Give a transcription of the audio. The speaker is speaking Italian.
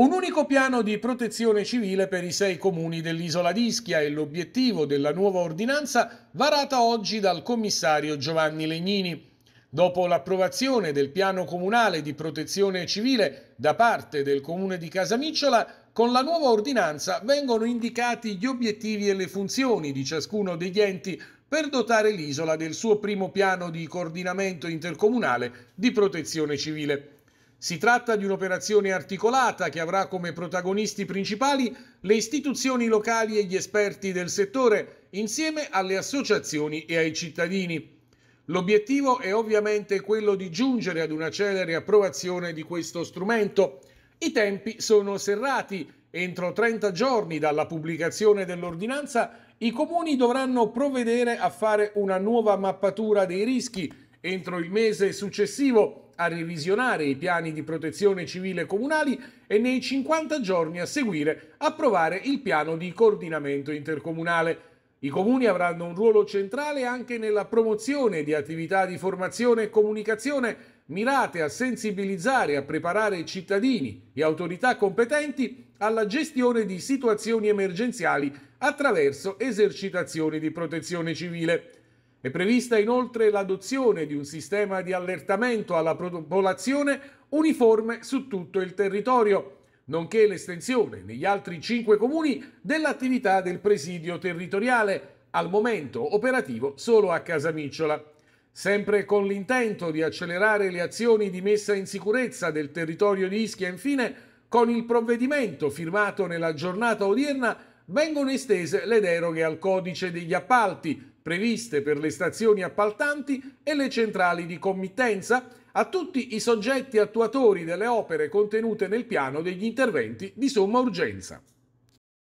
Un unico piano di protezione civile per i sei comuni dell'isola d'Ischia è l'obiettivo della nuova ordinanza varata oggi dal commissario Giovanni Legnini. Dopo l'approvazione del piano comunale di protezione civile da parte del comune di Casamicciola, con la nuova ordinanza vengono indicati gli obiettivi e le funzioni di ciascuno degli enti per dotare l'isola del suo primo piano di coordinamento intercomunale di protezione civile. Si tratta di un'operazione articolata che avrà come protagonisti principali le istituzioni locali e gli esperti del settore, insieme alle associazioni e ai cittadini. L'obiettivo è ovviamente quello di giungere ad una celere approvazione di questo strumento. I tempi sono serrati. Entro 30 giorni dalla pubblicazione dell'ordinanza, i comuni dovranno provvedere a fare una nuova mappatura dei rischi. Entro il mese successivo a revisionare i piani di protezione civile comunali e nei 50 giorni a seguire approvare il piano di coordinamento intercomunale. I comuni avranno un ruolo centrale anche nella promozione di attività di formazione e comunicazione mirate a sensibilizzare e a preparare cittadini e autorità competenti alla gestione di situazioni emergenziali attraverso esercitazioni di protezione civile. È prevista inoltre l'adozione di un sistema di allertamento alla popolazione uniforme su tutto il territorio, nonché l'estensione negli altri cinque comuni dell'attività del presidio territoriale, al momento operativo solo a Casamicciola. Sempre con l'intento di accelerare le azioni di messa in sicurezza del territorio di Ischia, infine, con il provvedimento firmato nella giornata odierna vengono estese le deroghe al codice degli appalti previste per le stazioni appaltanti e le centrali di committenza a tutti i soggetti attuatori delle opere contenute nel piano degli interventi di somma urgenza.